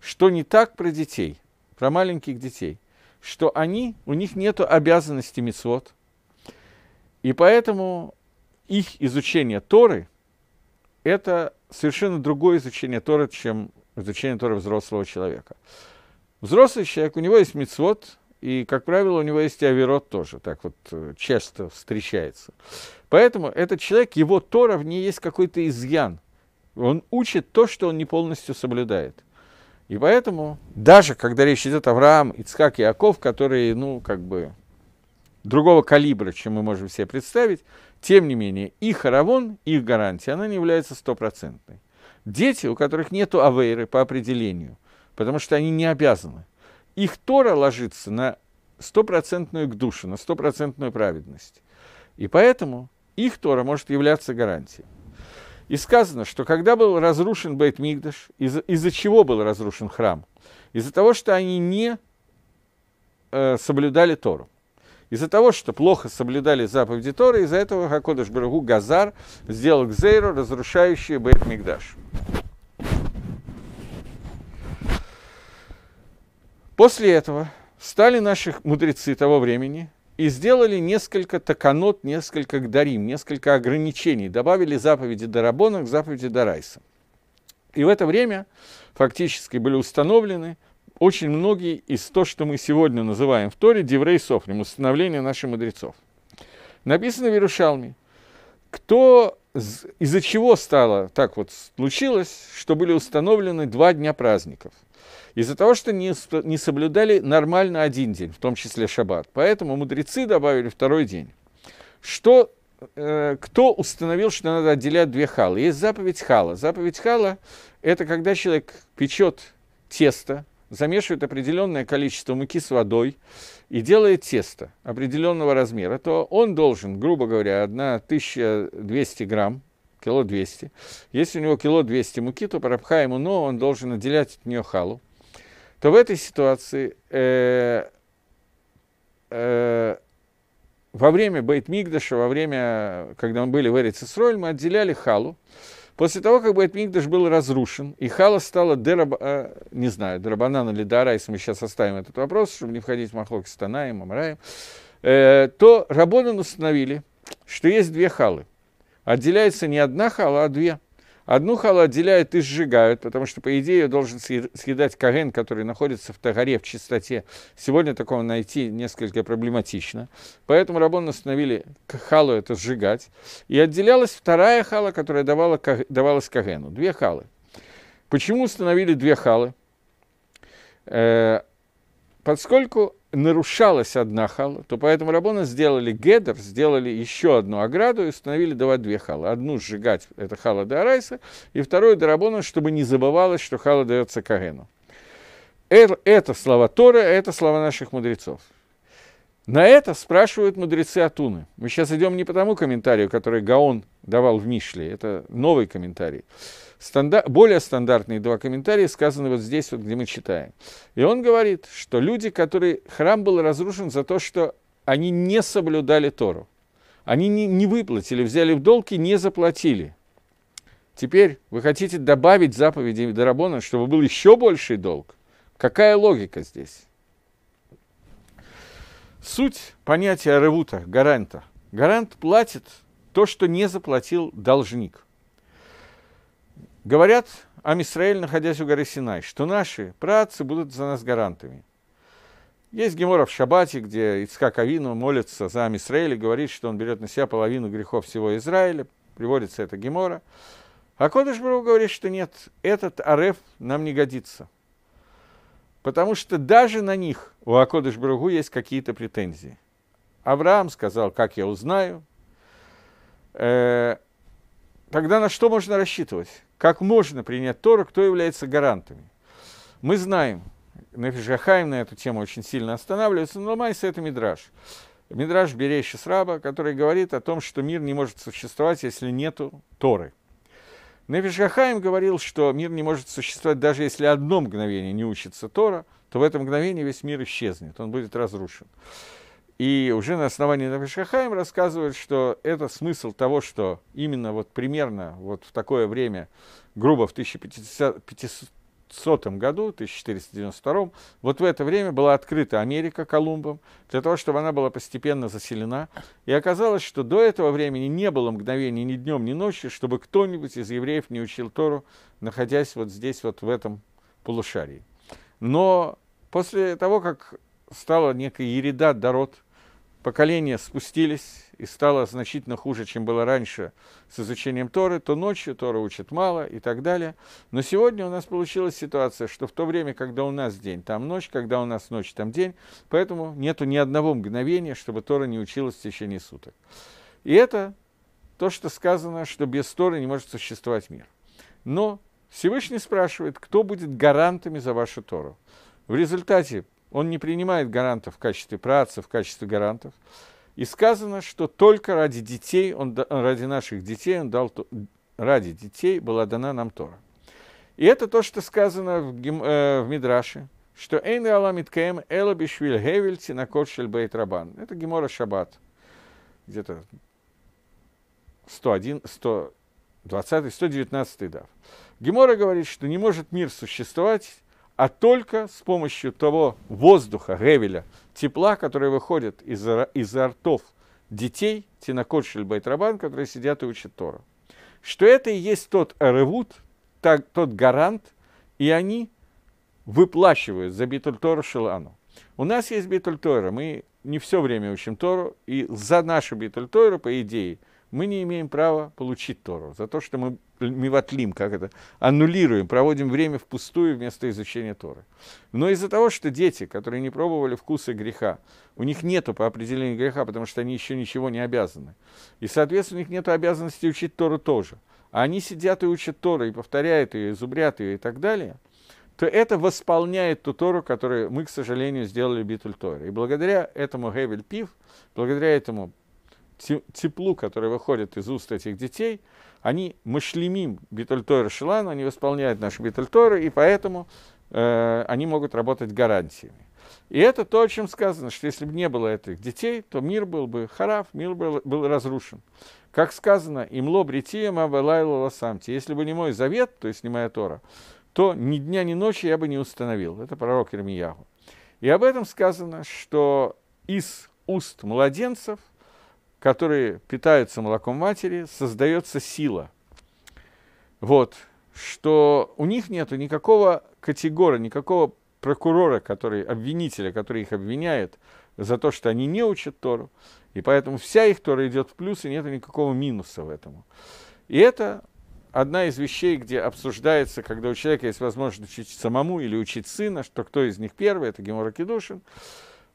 Что не так про детей, про маленьких детей что они, у них нет обязанности мецвод и поэтому их изучение Торы – это совершенно другое изучение Торы, чем изучение Торы взрослого человека. Взрослый человек, у него есть мецвод и, как правило, у него есть авирот тоже, так вот э, часто встречается. Поэтому этот человек, его Тора, в ней есть какой-то изъян. Он учит то, что он не полностью соблюдает. И поэтому, даже когда речь идет о Авраам, Ицхак и Яков, которые, ну, как бы, другого калибра, чем мы можем себе представить, тем не менее, их Аравон, их гарантия, она не является стопроцентной. Дети, у которых нет авейры по определению, потому что они не обязаны. Их Тора ложится на стопроцентную к душе, на стопроцентную праведность. И поэтому их Тора может являться гарантией. И сказано, что когда был разрушен Бейт Мигдаш, из- из-за чего был разрушен храм? Из-за того, что они не э, соблюдали Тору. Из-за того, что плохо соблюдали заповеди Торы, из-за этого Хакодаш Барагу Газар сделал Гзейру, разрушающий Бейт Мигдаш. После этого стали наши мудрецы того времени и сделали несколько таканот, несколько дарим, несколько ограничений, добавили заповеди Дарабона к заповеди Дарайса. И в это время фактически были установлены очень многие из то, что мы сегодня называем в Торе деврейсов, Софрим, установление наших мудрецов. Написано в Иерушалме, кто, из-за чего стало, так вот случилось, что были установлены два дня праздников – из-за того, что не, не соблюдали нормально один день, в том числе шаббат. Поэтому мудрецы добавили второй день. Что, э, кто установил, что надо отделять две халы? Есть заповедь хала. Заповедь хала – это когда человек печет тесто, замешивает определенное количество муки с водой и делает тесто определенного размера, то он должен, грубо говоря, 1200 грамм, кило 200. Если у него кило 200 муки, то парабха ему, но он должен отделять от нее халу то в этой ситуации э, э, во время Бейтмигдаша, во время, когда мы были в Эрицесроль, мы отделяли халу. После того, как Бейтмигдаш был разрушен, и хала стала дераб... Э, не знаю, дерабанан или дарайс, мы сейчас оставим этот вопрос, чтобы не входить в махлок с Танаем, э, то Рабонан установили, что есть две халы. Отделяется не одна хала, а две – Одну халу отделяют и сжигают, потому что, по идее, ее должен съедать Каген, который находится в Тагаре в чистоте. Сегодня такого найти несколько проблематично. Поэтому Рабон установили халу это сжигать. И отделялась вторая хала, которая давала, давалась Кагену. Две халы. Почему установили две халы? Э, поскольку нарушалась одна хала, то поэтому рабоны сделали гедер, сделали еще одну ограду и установили давать две халы, Одну сжигать, это хала до Арайса, и вторую до рабона, чтобы не забывалось, что хала дается Кагену. Это слова Тора, это слова наших мудрецов. На это спрашивают мудрецы Атуны. Мы сейчас идем не по тому комментарию, который Гаон давал в Мишле, это новый комментарий. Станда... Более стандартные два комментария сказаны вот здесь, вот, где мы читаем. И он говорит, что люди, которые... Храм был разрушен за то, что они не соблюдали Тору. Они не, не выплатили, взяли в долг и не заплатили. Теперь вы хотите добавить заповеди Дарабона, чтобы был еще больший долг? Какая логика здесь? Суть понятия ревута, гаранта. Гарант платит то, что не заплатил должник. Говорят о Амисраэль, находясь у горы Синай, что наши працы будут за нас гарантами. Есть Гемора в Шабате, где Ицхак Авину молится за Амисраэль и говорит, что он берет на себя половину грехов всего Израиля. Приводится это Гемора. А Кодыш Бру говорит, что нет, этот Ареф нам не годится. Потому что даже на них у Акодыш Бругу есть какие-то претензии. Авраам сказал, как я узнаю. Э, тогда на что можно рассчитывать? Как можно принять Тору, кто является гарантами? Мы знаем, Нафишгахайм на эту тему очень сильно останавливается, но Майса это Мидраж. Мидраж Берещи Сраба, который говорит о том, что мир не может существовать, если нету Торы. Нафишгахайм говорил, что мир не может существовать, даже если одно мгновение не учится Тора, то в это мгновение весь мир исчезнет, он будет разрушен. И уже на основании Навишахаем рассказывают, что это смысл того, что именно вот примерно вот в такое время, грубо в 1500, году, 1492, вот в это время была открыта Америка Колумбом, для того, чтобы она была постепенно заселена. И оказалось, что до этого времени не было мгновений ни днем, ни ночью, чтобы кто-нибудь из евреев не учил Тору, находясь вот здесь, вот в этом полушарии. Но после того, как стала некая ереда Дарот – поколения спустились и стало значительно хуже, чем было раньше с изучением Торы, то ночью Тора учат мало и так далее. Но сегодня у нас получилась ситуация, что в то время, когда у нас день, там ночь, когда у нас ночь, там день, поэтому нету ни одного мгновения, чтобы Тора не училась в течение суток. И это то, что сказано, что без Торы не может существовать мир. Но Всевышний спрашивает, кто будет гарантами за вашу Тору. В результате он не принимает гарантов в качестве праотцев, в качестве гарантов. И сказано, что только ради детей, он, ради наших детей, он дал, ради детей была дана нам Тора. И это то, что сказано в, э, в Мидраше, что «Эйн аламит кэм эла бишвиль гевель тинакот шель бейт рабан». Это Гемора Шаббат, где-то 101, 120, 119 дав. Гемора говорит, что не может мир существовать а только с помощью того воздуха, ревеля, тепла, который выходит из, из ртов детей, Тинакот Шельбайтрабан, которые сидят и учат Тору. Что это и есть тот ревут, так, тот гарант, и они выплачивают за Битуль Тору Шилану. У нас есть Битуль Тора, мы не все время учим Тору, и за нашу Битуль Тору, по идее, мы не имеем права получить Тору. За то, что мы миватлим, как это, аннулируем, проводим время впустую вместо изучения Торы. Но из-за того, что дети, которые не пробовали вкуса греха, у них нету по определению греха, потому что они еще ничего не обязаны. И, соответственно, у них нету обязанности учить Тору тоже. А они сидят и учат Тору, и повторяют ее, зубрят ее и так далее – то это восполняет ту Тору, которую мы, к сожалению, сделали Битуль Торы. И благодаря этому Гевель Пив, благодаря этому теплу, которая выходит из уст этих детей, они мышлемим Бетельтора Шилану, они восполняют наши Бетельторы, и поэтому э, они могут работать гарантиями. И это то, о чем сказано, что если бы не было этих детей, то мир был бы хараф, мир был, был разрушен. Как сказано, им лоб ретием абалайла ласамти. Если бы не мой завет, то есть не моя Тора, то ни дня, ни ночи я бы не установил. Это пророк Ирмиягу. И об этом сказано, что из уст младенцев – которые питаются молоком матери, создается сила. Вот, что у них нет никакого категора, никакого прокурора, который, обвинителя, который их обвиняет за то, что они не учат Тору. И поэтому вся их Тора идет в плюс, и нет никакого минуса в этом. И это одна из вещей, где обсуждается, когда у человека есть возможность учить самому или учить сына, что кто из них первый, это Гемора Кедушин.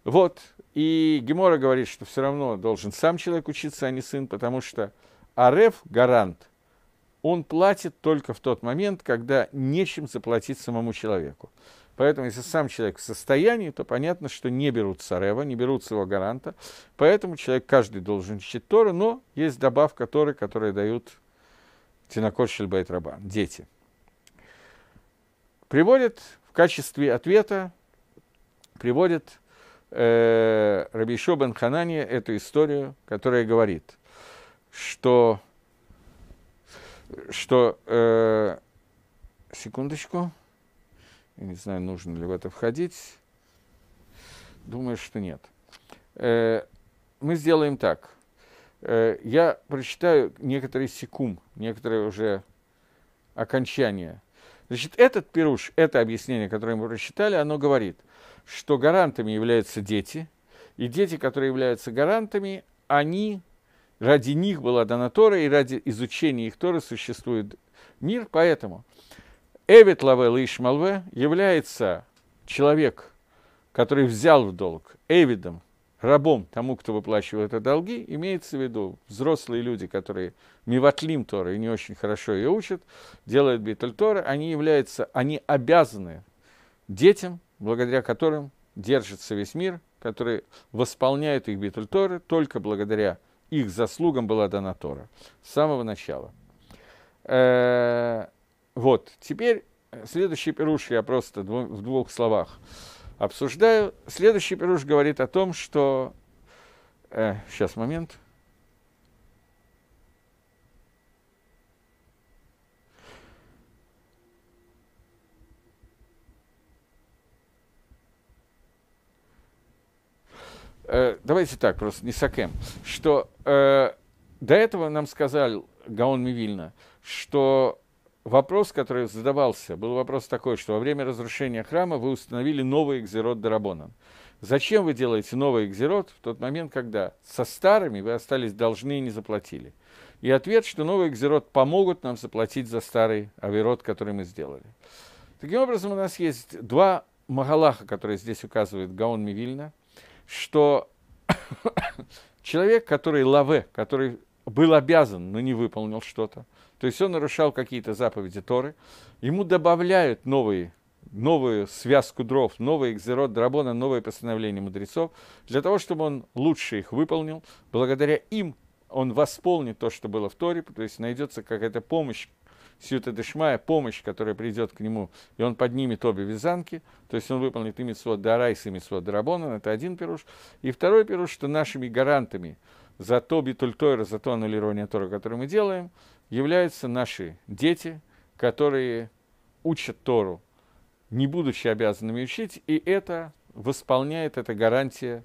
Вот, и Гемора говорит, что все равно должен сам человек учиться, а не сын, потому что Ареф – гарант. Он платит только в тот момент, когда нечем заплатить самому человеку. Поэтому, если сам человек в состоянии, то понятно, что не берут Сарева, не берут его гаранта. Поэтому человек каждый должен читать Тору, но есть добавка Торы, которые дают Тинакоршель Байтрабан. дети. Приводит в качестве ответа, приводит Э, Рабишо Бен Ханани эту историю, которая говорит, что, что э, секундочку, я не знаю, нужно ли в это входить, думаю, что нет. Э, мы сделаем так. Э, я прочитаю некоторые секум, некоторые уже окончания. Значит, этот пируш, это объяснение, которое мы прочитали, оно говорит – что гарантами являются дети, и дети, которые являются гарантами, они, ради них была дана Тора, и ради изучения их Торы существует мир, поэтому Эвет Лавел Ишмалве является человек, который взял в долг Эвидом, рабом тому, кто выплачивает это долги, имеется в виду взрослые люди, которые миватлим Тора и не очень хорошо ее учат, делают битуль Тора, они являются, они обязаны детям благодаря которым держится весь мир, которые восполняют их битуль только благодаря их заслугам была дана Тора с самого начала. Э-э- вот, теперь э, следующий пируш я просто дву- в двух словах обсуждаю. Следующий пируш говорит о том, что... Э, сейчас, момент. Э, давайте так, просто не сакем, что э, до этого нам сказал Гаон Мивильна, что вопрос, который задавался, был вопрос такой, что во время разрушения храма вы установили новый экзерот Дарабонан. Зачем вы делаете новый экзерот в тот момент, когда со старыми вы остались должны и не заплатили? И ответ, что новый экзерот помогут нам заплатить за старый авирот, который мы сделали. Таким образом, у нас есть два магалаха, которые здесь указывает Гаон Мивильна – что человек, который лаве, который был обязан, но не выполнил что-то, то есть он нарушал какие-то заповеди Торы, ему добавляют новые новую связку дров, новый экзерот драбона, новое постановление мудрецов, для того, чтобы он лучше их выполнил. Благодаря им он восполнит то, что было в Торе, то есть найдется какая-то помощь Сьюта Дешмая, помощь, которая придет к нему, и он поднимет обе вязанки, то есть он выполнит и Митсвот Дарайс, и Митсвот Дарабонан, это один пируш. И второй пируш, что нашими гарантами за то битультойра, за то аннулирование Тора, которое мы делаем, являются наши дети, которые учат Тору, не будучи обязанными учить, и это восполняет эта гарантия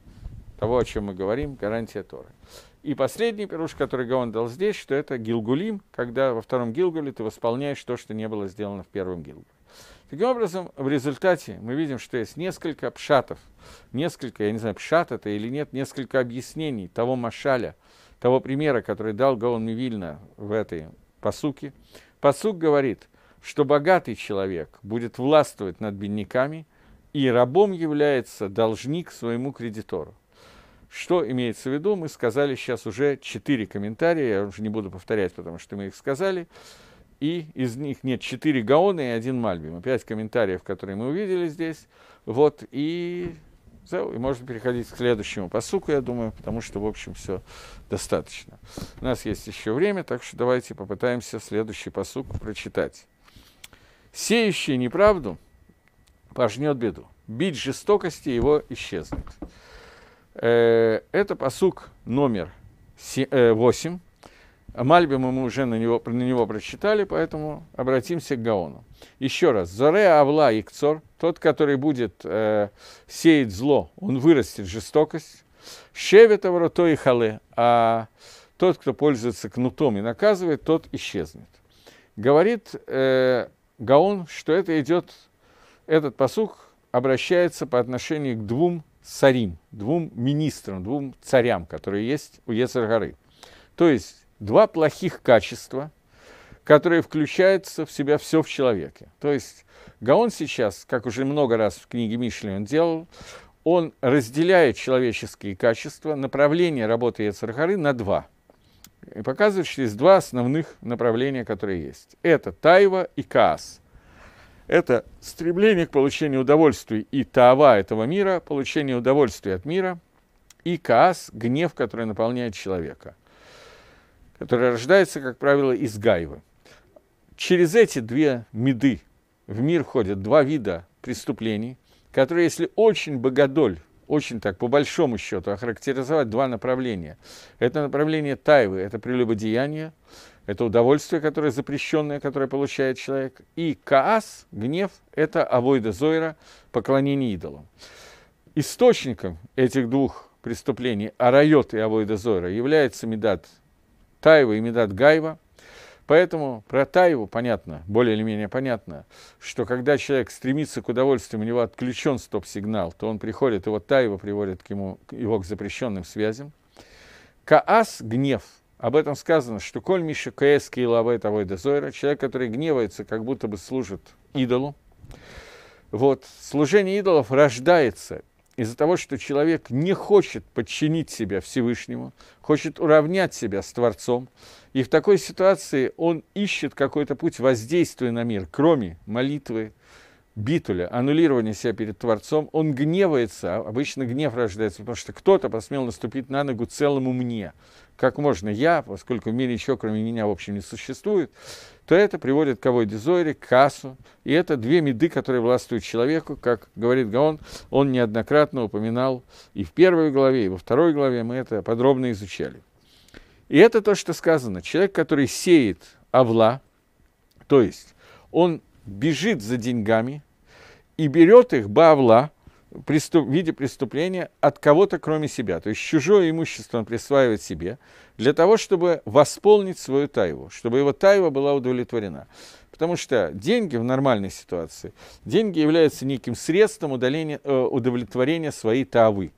того, о чем мы говорим, гарантия Торы. И последний пируш, который Гаон дал здесь, что это гилгулим, когда во втором гилгуле ты восполняешь то, что не было сделано в первом гилгуле. Таким образом, в результате мы видим, что есть несколько пшатов, несколько, я не знаю, пшат это или нет, несколько объяснений того машаля, того примера, который дал Гаон Мивильна в этой посуке. Посук говорит, что богатый человек будет властвовать над бедняками, и рабом является должник своему кредитору. Что имеется в виду? Мы сказали сейчас уже четыре комментария, я уже не буду повторять, потому что мы их сказали. И из них нет четыре Гаона и один Мальбима. Пять комментариев, которые мы увидели здесь. Вот, и, и можно переходить к следующему посуку, я думаю, потому что, в общем, все достаточно. У нас есть еще время, так что давайте попытаемся следующий посук прочитать. «Сеющий неправду пожнет беду, бить жестокости его исчезнет». Э, это посук номер 8. Э, Мальбима мы уже на него, на него прочитали, поэтому обратимся к Гаону. Еще раз. Зоре Авла Икцор, тот, который будет э, сеять зло, он вырастет жестокость. Шевет Аврото и Хале, а тот, кто пользуется кнутом и наказывает, тот исчезнет. Говорит э, Гаон, что это идет, этот посук обращается по отношению к двум царим, двум министрам, двум царям, которые есть у Ецар-горы. То есть два плохих качества, которые включаются в себя все в человеке. То есть Гаон сейчас, как уже много раз в книге Мишли он делал, он разделяет человеческие качества, направление работы Ецархары на два. И показывает, что есть два основных направления, которые есть. Это Тайва и Каас – это стремление к получению удовольствий и тава этого мира, получение удовольствия от мира, и каас – гнев, который наполняет человека, который рождается, как правило, из гайвы. Через эти две меды в мир входят два вида преступлений, которые, если очень богодоль очень так, по большому счету, охарактеризовать два направления. Это направление тайвы, это прелюбодеяние, это удовольствие, которое запрещенное, которое получает человек. И каас, гнев, это авойда зойра, поклонение идолам. Источником этих двух преступлений, арайот и авойда зойра, является медат тайва и медат гайва. Поэтому про тайву понятно, более или менее понятно, что когда человек стремится к удовольствию, у него отключен стоп-сигнал, то он приходит, и вот тайва приводит к ему, его к запрещенным связям. Каас – гнев – об этом сказано, что коль миша кс килавей того дезойра, человек, который гневается, как будто бы служит идолу. Вот, служение идолов рождается из-за того, что человек не хочет подчинить себя Всевышнему, хочет уравнять себя с Творцом, и в такой ситуации он ищет какой-то путь воздействия на мир, кроме молитвы, битуля, аннулирования себя перед Творцом, он гневается, а обычно гнев рождается, потому что кто-то посмел наступить на ногу целому мне как можно я, поскольку в мире еще кроме меня, в общем, не существует, то это приводит к авойдизоре, к кассу. И это две меды, которые властвуют человеку, как говорит Гаон, он неоднократно упоминал и в первой главе, и во второй главе мы это подробно изучали. И это то, что сказано. Человек, который сеет овла, то есть он бежит за деньгами и берет их бавла, в виде преступления от кого-то, кроме себя. То есть чужое имущество он присваивает себе для того, чтобы восполнить свою тайву, чтобы его тайва была удовлетворена. Потому что деньги в нормальной ситуации, деньги являются неким средством удаления, э, удовлетворения своей тавы.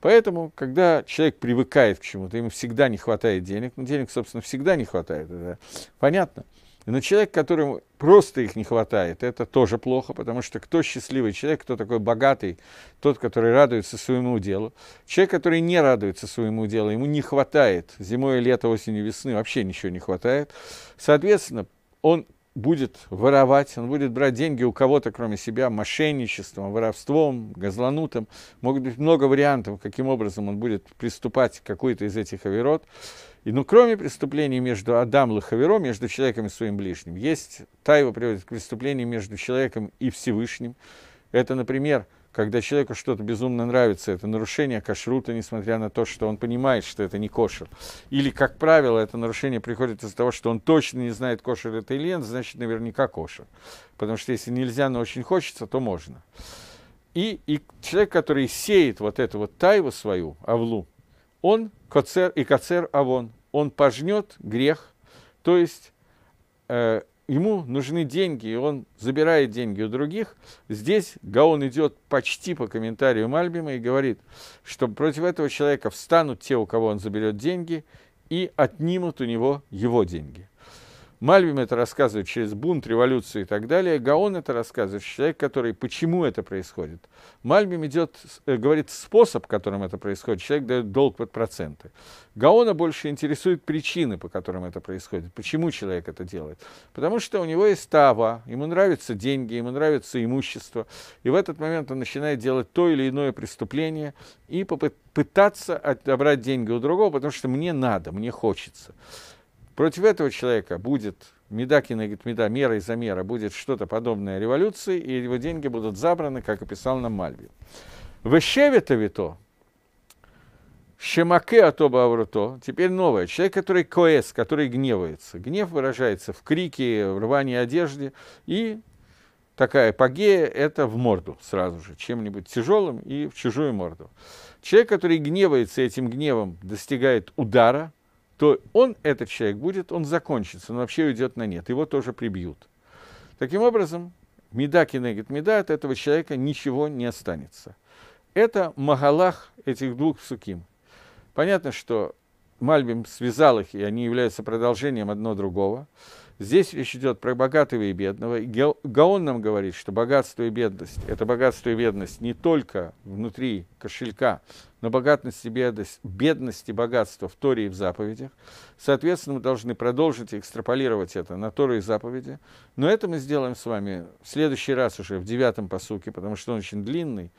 Поэтому, когда человек привыкает к чему-то, ему всегда не хватает денег, ну, денег, собственно, всегда не хватает, это понятно – но человек, которому просто их не хватает, это тоже плохо, потому что кто счастливый человек, кто такой богатый, тот, который радуется своему делу. Человек, который не радуется своему делу, ему не хватает зимой, лето, осенью, весны, вообще ничего не хватает. Соответственно, он будет воровать, он будет брать деньги у кого-то, кроме себя, мошенничеством, воровством, газланутом. Могут быть много вариантов, каким образом он будет приступать к какой-то из этих авирот. И, ну, кроме преступлений между Адам и Хаверо, между человеком и своим ближним, есть, та его приводит к преступлению между человеком и Всевышним. Это, например, когда человеку что-то безумно нравится, это нарушение кашрута, несмотря на то, что он понимает, что это не кошер. Или, как правило, это нарушение приходит из-за того, что он точно не знает, кошер это или нет, значит, наверняка кошер. Потому что если нельзя, но очень хочется, то можно. И, и человек, который сеет вот эту вот тайву свою, авлу, он коцер и коцер авон, он пожнет грех, то есть э, ему нужны деньги, и он забирает деньги у других. Здесь Гаон идет почти по комментарию Мальбима и говорит, что против этого человека встанут те, у кого он заберет деньги, и отнимут у него его деньги. Мальвим это рассказывает через бунт, революцию и так далее. Гаон это рассказывает, человек, который, почему это происходит. Мальбим идет, э, говорит способ, которым это происходит. Человек дает долг под проценты. Гаона больше интересует причины, по которым это происходит. Почему человек это делает? Потому что у него есть тава, ему нравятся деньги, ему нравится имущество. И в этот момент он начинает делать то или иное преступление и попытаться отобрать деньги у другого, потому что мне надо, мне хочется. Против этого человека будет Медакина говорит, меда, мера из-за мера будет что-то подобное революции, и его деньги будут забраны, как описал нам Мальби. Вещевита вито, Шемаке Атоба Авруто, теперь новое, человек, который коэс, который гневается. Гнев выражается в крике, в рвании одежды, и такая эпогея это в морду сразу же, чем-нибудь тяжелым и в чужую морду. Человек, который гневается этим гневом, достигает удара – то он, этот человек, будет, он закончится, он вообще уйдет на нет, его тоже прибьют. Таким образом, меда кинегит меда, от этого человека ничего не останется. Это магалах этих двух суким. Понятно, что Мальбим связал их, и они являются продолжением одно другого. Здесь речь идет про богатого и бедного. Гаон нам говорит, что богатство и бедность – это богатство и бедность не только внутри кошелька, но богатность и бедность, бедность и богатство в Торе и в заповедях. Соответственно, мы должны продолжить экстраполировать это на Тору и заповеди. Но это мы сделаем с вами в следующий раз уже, в девятом посуке, потому что он очень длинный,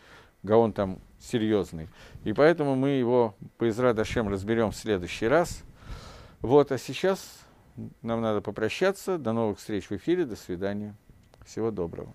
Гаон там серьезный. И поэтому мы его по Израдашем разберем в следующий раз. Вот, а сейчас нам надо попрощаться. До новых встреч в эфире. До свидания. Всего доброго.